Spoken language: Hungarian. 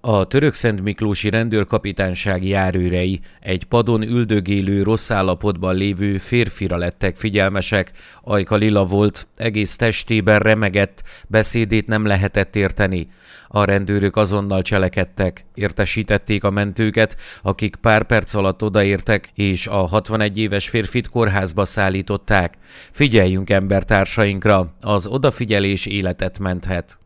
A török Szent Miklósi rendőrkapitányság járőrei egy padon üldögélő rossz állapotban lévő férfira lettek figyelmesek, ajka lila volt, egész testében remegett, beszédét nem lehetett érteni. A rendőrök azonnal cselekedtek, értesítették a mentőket, akik pár perc alatt odaértek, és a 61 éves férfit kórházba szállították. Figyeljünk embertársainkra, az odafigyelés életet menthet.